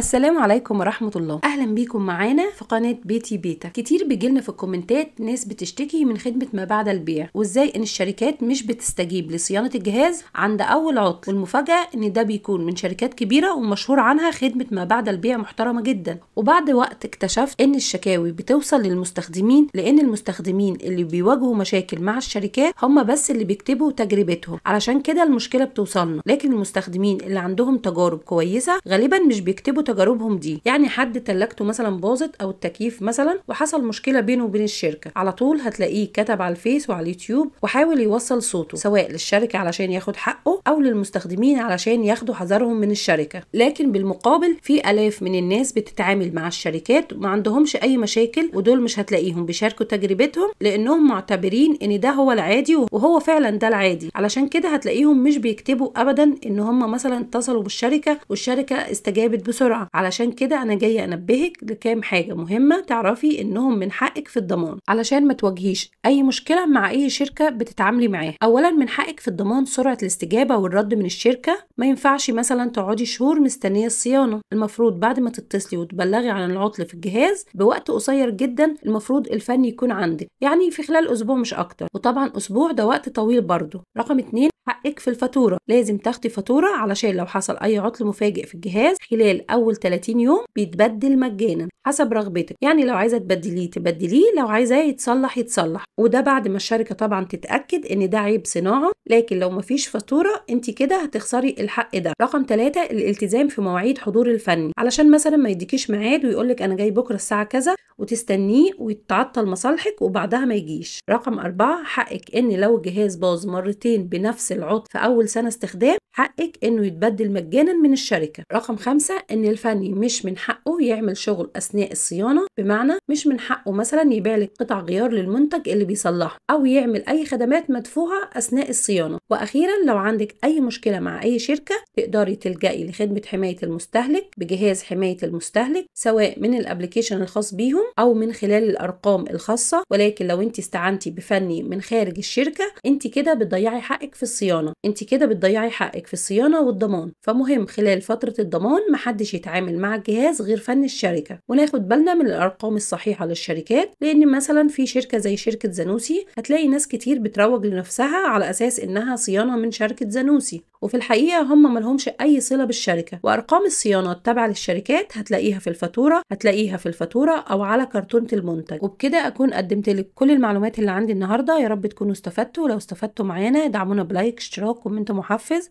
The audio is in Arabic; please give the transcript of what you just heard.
السلام عليكم ورحمة الله أهلا بيكم معانا في قناة بيتي بيتا كتير بيجيلنا في الكومنتات ناس بتشتكي من خدمة ما بعد البيع وازاي ان الشركات مش بتستجيب لصيانة الجهاز عند أول عطل والمفاجأة ان ده بيكون من شركات كبيرة ومشهور عنها خدمة ما بعد البيع محترمة جدا وبعد وقت اكتشفت ان الشكاوي بتوصل للمستخدمين لأن المستخدمين اللي بيواجهوا مشاكل مع الشركات هم بس اللي بيكتبوا تجربتهم علشان كده المشكلة بتوصلنا لكن المستخدمين اللي عندهم تجارب كويسة غالبا مش بيكتبوا تجاربهم دي يعني حد تلاجته مثلا باظت او التكييف مثلا وحصل مشكله بينه وبين الشركه على طول هتلاقيه كتب على الفيس وعلى اليوتيوب وحاول يوصل صوته سواء للشركه علشان ياخد حقه او للمستخدمين علشان ياخدوا حذرهم من الشركه لكن بالمقابل في الاف من الناس بتتعامل مع الشركات وما عندهمش اي مشاكل ودول مش هتلاقيهم بيشاركوا تجربتهم لانهم معتبرين ان ده هو العادي وهو فعلا ده العادي علشان كده هتلاقيهم مش بيكتبوا ابدا ان هم مثلا اتصلوا بالشركه والشركه استجابت بسرعه بسرعة علشان كده أنا جاية أنبهك لكام حاجة مهمة تعرفي إنهم من حقك في الضمان علشان ما تواجهيش أي مشكلة مع أي شركة بتتعاملي معاها أولا من حقك في الضمان سرعة الاستجابة والرد من الشركة ما ينفعش مثلا تقعدي شهور مستنية الصيانة المفروض بعد ما تتصلي وتبلغي عن العطل في الجهاز بوقت قصير جدا المفروض الفني يكون عندك يعني في خلال أسبوع مش أكتر وطبعا أسبوع ده وقت طويل برضه رقم اتنين حقك في الفاتورة لازم تاخدي فاتورة علشان لو حصل أي عطل مفاجئ في الجهاز خلال أول 30 يوم بيتبدل مجانا حسب رغبتك يعني لو عايزة تبدليه تبدليه لو عايزاه يتصلح يتصلح وده بعد ما الشركة طبعا تتأكد إن ده عيب صناعة لكن لو مفيش فاتورة أنت كده هتخسري الحق ده رقم 3 الالتزام في مواعيد حضور الفني علشان مثلا ما يديكيش ميعاد ويقول لك أنا جاي بكرة الساعة كذا وتستنيه ويتعطل مصالحك وبعدها ما يجيش رقم 4 حقك إن لو الجهاز باظ مرتين بنفس العطل في أول سنة استخدام حقك انه يتبدل مجانا من الشركه رقم خمسة ان الفني مش من حقه يعمل شغل اثناء الصيانه بمعنى مش من حقه مثلا يبيع لك قطع غيار للمنتج اللي بيصلحه او يعمل اي خدمات مدفوعه اثناء الصيانه واخيرا لو عندك اي مشكله مع اي شركه تقدري تلجئي لخدمه حمايه المستهلك بجهاز حمايه المستهلك سواء من الابلكيشن الخاص بيهم او من خلال الارقام الخاصه ولكن لو انت استعنتي بفني من خارج الشركه انت كده بتضيعي حقك في الصيانه انت كده بتضيعي حقك في الصيانة والضمان فمهم خلال فترة الضمان محدش يتعامل مع الجهاز غير فن الشركة وناخد بالنا من الأرقام الصحيحة للشركات لأن مثلا في شركة زي شركة زانوسي هتلاقي ناس كتير بتروج لنفسها على أساس إنها صيانة من شركة زانوسي وفي الحقيقة هم ملهمش أي صلة بالشركة وأرقام الصيانه التابعه للشركات هتلاقيها في الفاتورة هتلاقيها في الفاتورة أو على كرتونة المنتج وبكده أكون قدمت لك كل المعلومات اللي عندي النهاردة يا رب تكونوا استفدتوا لو استفدتوا معانا دعمونا بلايك اشتراك كومنت محفز